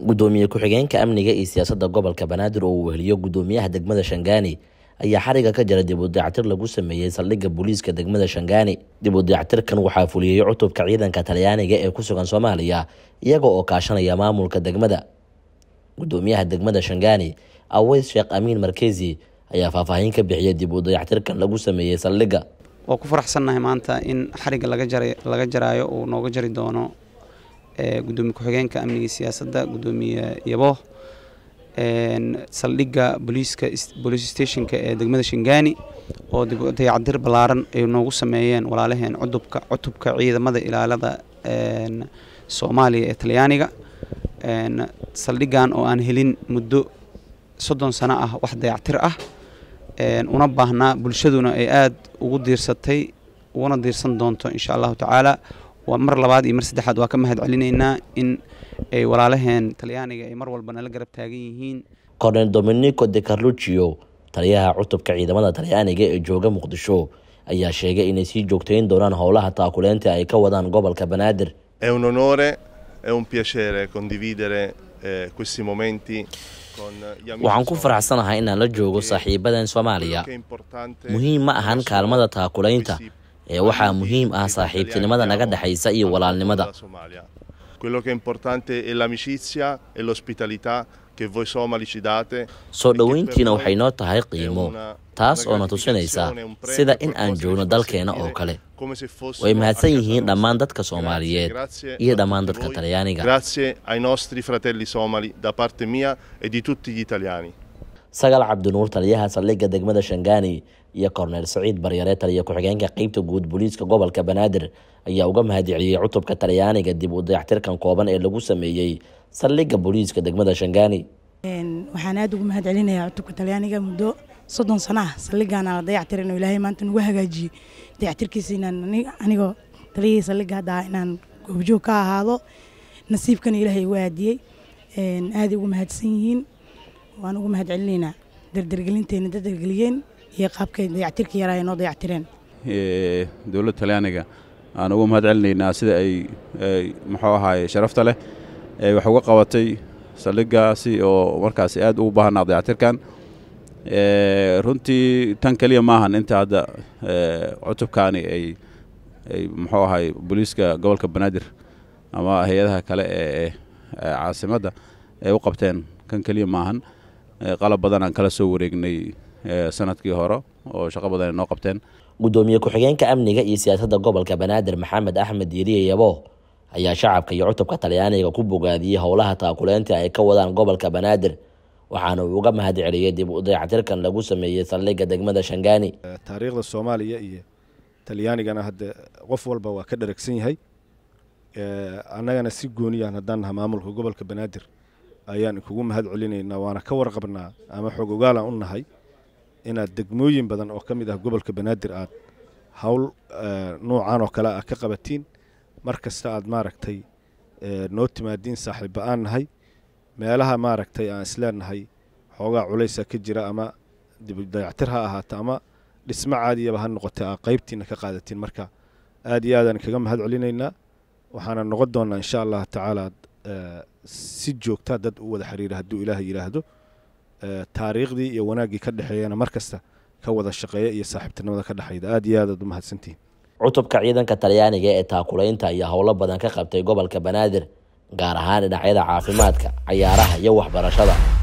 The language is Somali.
gudoomiye ku-xigeenka amniga iyo siyaasadda gobolka banaadir oo uu weheliyo gudoomiyaha degmada shangani ayaa xariga ka jira dib u dayactir lagu sameeyey saldhigga booliiska degmada shangani dib u dayactirkan waxaa fuliyey cutubka ciidanka talyaaniga ee ku sugan soomaaliya iyaga oo kaashanaya maamulka degmada gudoomiyaha degmada shangani aweys sheekh amiin markezi ayaa faahfaahin ka bixiyay dib u dayactirkan lagu sameeyey saldhigga waa ku faraxsannahay maanta in xariga laga jaray laga jaraayo uu nooga jari doono gudoomiye ku-xigeenka amniga siyaasadda gudoomiye yabo saldhiga boliiska boolice stationka ee degmada shingani oo dayacadir ballaaran ay noogu sameeyeen walaalaheen cudubka cutubka ciidamada ilaalada soomaaliya ee talyaaniga saldhiggan oo aan helin muddo soddon sano ah wax dayactir ah una baahnaa bulshaduna ay aada ugu diirsatay uguna diirsan doonto insha allahu tacaalaa mar labaad iyo mar saddexaad waa ka mahad celinaynaa in ay walaalaheen talyaaniga ay mar walba nala garab taagan yihiin cornel dominico de carlugio taliyaha cutubka ciidamada talyaaniga ee jooga muqdisho ayaa sheegay inay sii joogtayn doonaan howlaha taakuleynta ay ka wadaan gobolka banaadir eh, waxaan ku faraxsanahay inaan la joogo saaxiibadan soomaaliya muhiim ma ahan kaalmada taakulaynta ee waxaa muhiim ah saaxiibtinimada naga dhexaysa iyo walaalnimada soo e e dhoweyntiina waxay noo tahay qiimo taas oona tusinaysa sida in aan joogno dalkeena oo kale way mahadsan yihiin dhammaan dadka soomaaliyeed iyo dhammaan dadka talyaaniga sagal cabdinuur taliyaha saldhiga degmada shangani iyo korneel saciid baryare taliya ku-xigeenka qeybta guud booliiska gobolka banaadir ayaa uga mahadiciyey cutubka talyaaniga dib u dayaxtirkan kooban ee lagu sameeyey saldhiga booliiska degmada shangaani waxaan aada ugu mahad celinayaa cutubka talyaaniga muddo soddon sano ah saldhigaana la dayactiray inuu ilaahay maanta nugu hagaajiyey dayactirkiisa inaan anigoo taliyihii saldhigga haddaa ah inaan goobjoog ka ahaado nasiibkana ilaahay igu aadiyey aaday ugu mahadsan yihiin waan ugu mahadcelinaynaa dardargelinteena dardargeliyeen iyo qaabkay dayactirka yaraa noo dayactireen dowlad talyaaniga aan ugu mahad celinaynaa sida ay muxuu ahaaye sharafta leh ee wax uga qabatay saldhiggaasi oo markaasi aad ugu baahanaa dayactirkan runtii tan keliya maahan inta hadda cutubkaani ay ay muxuu ahaay booliiska gobolka banaadir ama hay-adaha kale ee caasimada ay u qabteen kan keliya maahan Eh, qalab badan aan kala soo wareegnay eh, sanadkii hore oo shaqo badan ay noo qabteen gudoomiye ku-xigeenka amniga iyo siyaasadda gobolka banaadir maxamed axmed yeriye yabo ayaa shacabka iyo cutubka talyaaniga ku bogaadiyey howlaha taakuleynta ay ka wadaan gobolka banaadir waxaana uu uga mahad celiyey dib u dayactirkan lagu sameeyey saldhigga degmada shangaani eh, taariikhda soomaaliya iyo talyaanigana hadde qof walba waa ka dharagsan yahay annagana si gooniyaan ah haddaan naha maamulka gobolka banaadir ayaan ikugu mahad celinaynaa waana ka warqabnaa ama xoog ogaalaan u nahay inaad degmooyin badan oo ka mid ah gobolka banaadir aad howl eh, nuucan oo kale ah ka qabatiin markasta aad maaragtay eh, noo timaadiin saaxiibba aan nahay meelaha maaragtay aan isleennahay xoogaa culaysa ah ka jira ama dayactir ha ahaata ama dhismo caadiyaba ha noqotay aa qaybtiinna ka qaadatiin marka aad iyo aadaan kaga mahad celinaynaa waxaana noqon doonnaa insha allahu tacaala si joogtaa dad u wada xiriira hadduu ilaah yidhaahdo taariikhdii iyo wanaaggii ka dhexeeyana markasta ka wada shaqeeya iyo saaxiibtinimada ka dhexayda aad iyo u umahadsantihin cutubka ciidanka talyaaniga ee taakulaynta iyo howlo badan ka qabtay gobolka banaadir gaar ahaan dhinacyada caafimaadka cayaaraha iyo waxbarashada